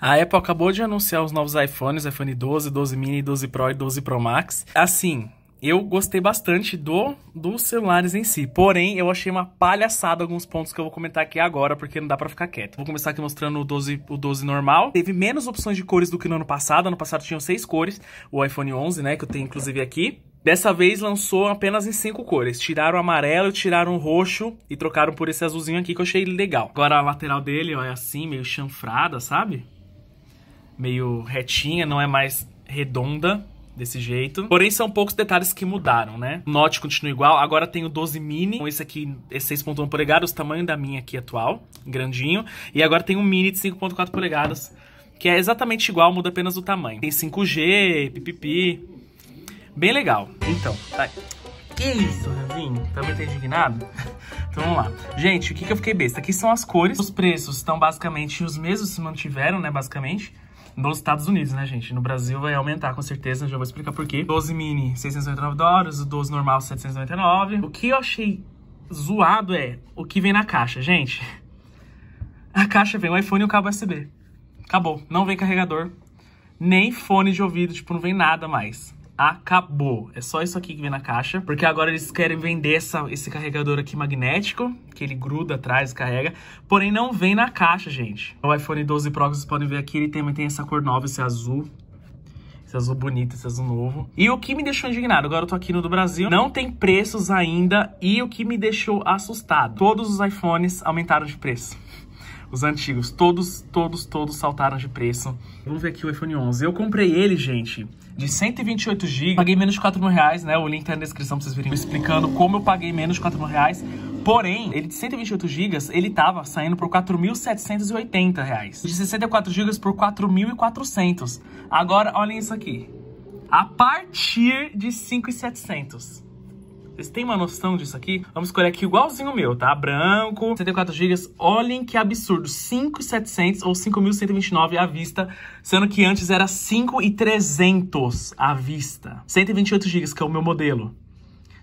A Apple acabou de anunciar os novos iPhones, iPhone 12, 12 mini, 12 Pro e 12 Pro Max. Assim, eu gostei bastante do dos celulares em si. Porém, eu achei uma palhaçada alguns pontos que eu vou comentar aqui agora, porque não dá para ficar quieto. Vou começar aqui mostrando o 12, o 12 normal. Teve menos opções de cores do que no ano passado. Ano passado tinham seis cores, o iPhone 11, né, que eu tenho inclusive aqui. Dessa vez lançou apenas em cinco cores. Tiraram o amarelo, tiraram o roxo e trocaram por esse azulzinho aqui que eu achei legal. Agora a lateral dele ó, é assim, meio chanfrada, sabe? meio retinha, não é mais redonda desse jeito. Porém, são poucos detalhes que mudaram, né? O Note continua igual. Agora tem o 12 mini, com esse aqui, é 6.1 polegadas, o tamanho da minha aqui atual, grandinho. E agora tem o um mini de 5.4 polegadas, que é exatamente igual, muda apenas o tamanho. Tem 5G, pipipi. Bem legal. Então, tá. Que isso, Ravinho? Também tá indignado? Então vamos lá. Gente, o que, que eu fiquei besta? Aqui são as cores. Os preços estão basicamente os mesmos, se mantiveram, né, basicamente nos Estados Unidos, né, gente? No Brasil vai aumentar, com certeza, já vou explicar por quê. 12 mini, 699 dólares, o 12 normal, 799. O que eu achei zoado é o que vem na caixa, gente. A caixa vem o iPhone e o cabo USB. Acabou, não vem carregador, nem fone de ouvido, tipo, não vem nada mais acabou. É só isso aqui que vem na caixa, porque agora eles querem vender essa, esse carregador aqui magnético, que ele gruda atrás, carrega, porém não vem na caixa, gente. O iPhone 12 Pro, vocês podem ver aqui, ele também tem essa cor nova, esse azul, esse azul bonito, esse azul novo. E o que me deixou indignado, agora eu tô aqui no do Brasil, não tem preços ainda e o que me deixou assustado, todos os iPhones aumentaram de preço. Os antigos, todos, todos, todos saltaram de preço. Vamos ver aqui o iPhone 11. Eu comprei ele, gente, de 128 GB. Paguei menos de 4 mil reais, né? O link tá na descrição pra vocês verem explicando como eu paguei menos de 4 mil reais. Porém, ele de 128 GB, ele tava saindo por 4.780 reais. De 64 GB por 4.400. Agora, olhem isso aqui. A partir de 5.700. Vocês têm uma noção disso aqui? Vamos escolher aqui igualzinho o meu, tá? Branco, 64 GB. Olhem que absurdo, 5,700 ou 5.129 à vista, sendo que antes era 5,300 à vista. 128 GB, que é o meu modelo.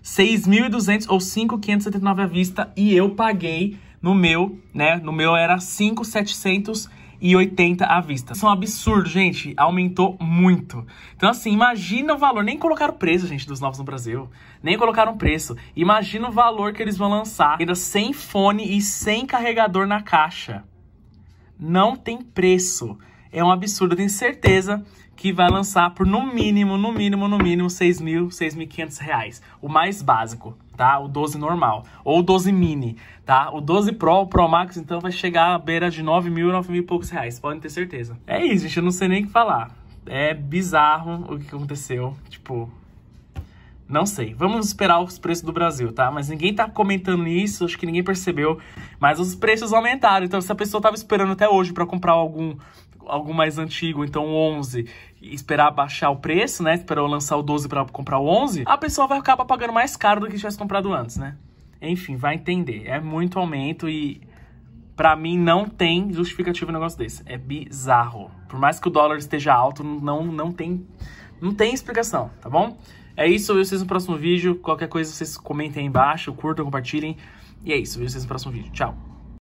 6.200 ou 5.579 à vista e eu paguei no meu, né? No meu era 5.700 e 80 à vista. Isso é um absurdo, gente. Aumentou muito. Então, assim, imagina o valor. Nem colocaram preço, gente, dos novos no Brasil. Nem colocaram preço. Imagina o valor que eles vão lançar. Ainda sem fone e sem carregador na caixa. Não tem preço é um absurdo. Eu tenho certeza que vai lançar por no mínimo, no mínimo, no mínimo 6 mil, reais. O mais básico, tá? O 12 normal. Ou o 12 mini, tá? O 12 Pro, o Pro Max, então vai chegar à beira de 9 mil, 9 mil e poucos reais. Podem ter certeza. É isso, gente. Eu não sei nem o que falar. É bizarro o que aconteceu. Tipo, não sei. Vamos esperar os preços do Brasil, tá? Mas ninguém tá comentando isso, acho que ninguém percebeu. Mas os preços aumentaram. Então, se a pessoa tava esperando até hoje para comprar algum algo mais antigo, então 11, esperar baixar o preço, né? Esperar lançar o 12 para comprar o 11, a pessoa vai acabar pagando mais caro do que tivesse comprado antes, né? Enfim, vai entender. É muito aumento e para mim não tem justificativo um negócio desse. É bizarro. Por mais que o dólar esteja alto, não não tem não tem explicação, tá bom? É isso, eu vejo vocês no próximo vídeo. Qualquer coisa vocês comentem aí embaixo, curtam, compartilhem. E é isso, eu vejo vocês no próximo vídeo. Tchau.